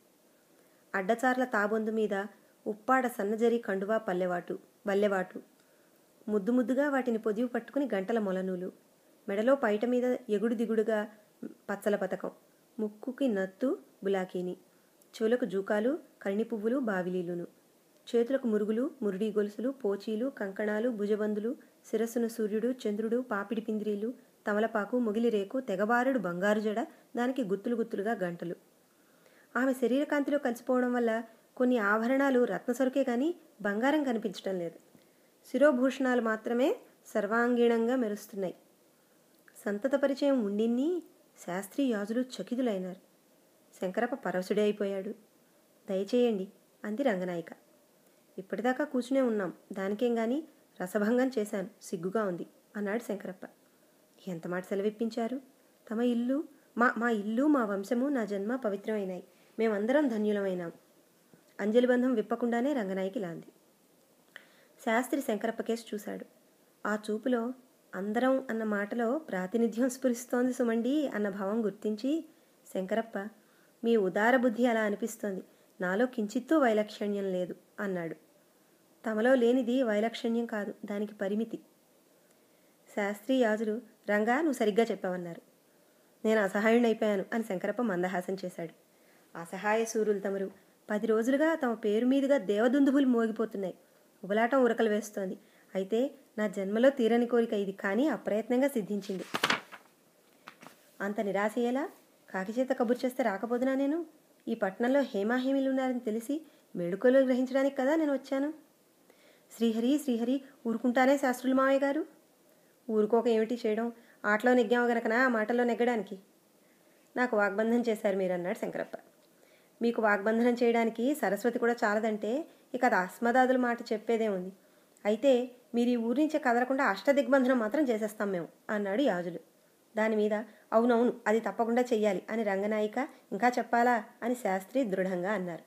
అడ్డచార్ల తాబొందు మీద ఉప్పాడ సన్నజరి కండువా పల్లెవాటు బల్లెవాటు ముద్దు ముద్దుగా వాటిని పొదివి పట్టుకుని గంటల మొలనూలు మెడలో పైట మీద ఎగుడు దిగుడుగా పచ్చల పథకం ముక్కుకి నత్తు బులాకీని చెవులకు జూకాలు కరిణి పువ్వులు బావిలీలును చేతులకు మురుగులు మురుడి గొలుసులు పోచీలు కంకణాలు భుజబందులు శిరస్సును సూర్యుడు చంద్రుడు పాపిడి పిందిరీలు తమలపాకు ముగిలిరేకు తెగబారుడు బంగారు జడ దానికి గుత్తులు గుత్తులుగా గంటలు ఆమె శరీరకాంతిలో కలిసిపోవడం వల్ల కొన్ని ఆభరణాలు రత్నసరుకే కానీ బంగారం కనిపించటం లేదు శిరోభూషణాలు మాత్రమే సర్వాంగీణంగా మెరుస్తున్నాయి సంతత పరిచయం ఉండిన్ని శాస్త్రీ యాజులు చకితులైనారు శంకరప్ప పరవశుడే అయిపోయాడు దయచేయండి అంది రంగనాయిక ఇప్పటిదాకా కూర్చునే ఉన్నాం దానికేం గాని రసభంగం చేశాను సిగ్గుగా ఉంది అన్నాడు శంకరప్ప ఎంత మాట సెలవిప్పించారు తమ ఇల్లు మా మా ఇల్లు మా వంశము నా జన్మ పవిత్రమైనాయి మేమందరం ధన్యులమైనాం అంజలి బంధం విప్పకుండానే రంగనాయికి లాంది శాస్త్రి శంకరప్ప కేసు చూశాడు ఆ చూపులో అందరం అన్న మాటలో ప్రాతినిధ్యం స్ఫురిస్తోంది సుమండి అన్న భావం గుర్తించి శంకరప్ప మీ ఉదార బుద్ధి అలా అనిపిస్తోంది నాలో కించిత్తూ వైలక్షణ్యం లేదు అన్నాడు తమలో లేనిది వైలక్షణ్యం కాదు దానికి పరిమితి శాస్త్రి యాజులు రంగా నువ్వు సరిగ్గా చెప్పావన్నారు నేను అసహాయుణ్ణైపోయాను అని శంకరప్ప మందహాసం చేశాడు అసహాయ సూర్యులు తమరు పది రోజులుగా తమ పేరు మీదుగా దేవదుందుభులు మోగిపోతున్నాయి ఉబలాటం ఉరకలు వేస్తోంది అయితే నా జన్మలో తీరని కోరిక ఇది కానీ అప్రయత్నంగా సిద్ధించింది అంత నిరాశ ఎలా కాకిచేత కబురు చేస్తే రాకపోదునా నేను ఈ పట్టణంలో హేమాహేమీలు ఉన్నారని తెలిసి మెడుకోలు గ్రహించడానికి కదా నేను వచ్చాను శ్రీహరి శ్రీహరి ఊరుకుంటానే శాస్త్రులు మావయ్య గారు ఊరుకోక ఏమిటి చేయడం ఆటలో నెగ్గాము గనకనా ఆ మాటల్లో నెగ్గడానికి నాకు వాగ్బంధం చేశారు మీరు అన్నాడు శంకరప్ప మీకు వాగ్బంధనం చేయడానికి సరస్వతి కూడా చాలదంటే ఇక అది అస్మదాదుల మాట చెప్పేదే ఉంది అయితే మీరు ఈ ఊరి నుంచి కదలకుండా అష్టదిగ్బంధనం మాత్రం చేసేస్తాం మేము అన్నాడు యాజుడు దాని మీద అవునవును అది తప్పకుండా చెయ్యాలి అని రంగనాయిక ఇంకా చెప్పాలా అని శాస్త్రి దృఢంగా అన్నారు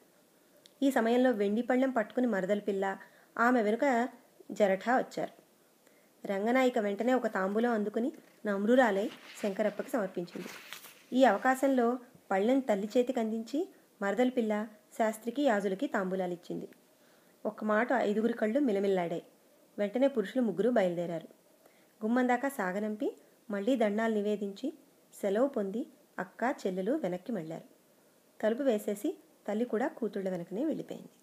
ఈ సమయంలో వెండి పళ్ళెం పట్టుకుని మరదల పిల్ల ఆమె వెనుక జరఠా వచ్చారు రంగనాయిక వెంటనే ఒక తాంబూలం అందుకుని నమ్రురాలై శంకరప్పకి సమర్పించింది ఈ అవకాశంలో పళ్ళని తల్లి చేతికి అందించి మరదల పిల్ల శాస్త్రికి యాజులకి తాంబూలాలు ఇచ్చింది ఒక మాట ఐదుగురి కళ్ళు మిలమిల్లాడాయి వెంటనే పురుషులు ముగ్గురు బయలుదేరారు గుమ్మందాకా సాగనంపి మళ్లీ దండాలు నివేదించి సెలవు పొంది అక్క చెల్లెలు వెనక్కి వెళ్ళారు తలుపు వేసేసి తల్లి కూడా కూతుళ్ళ వెనకనే వెళ్ళిపోయింది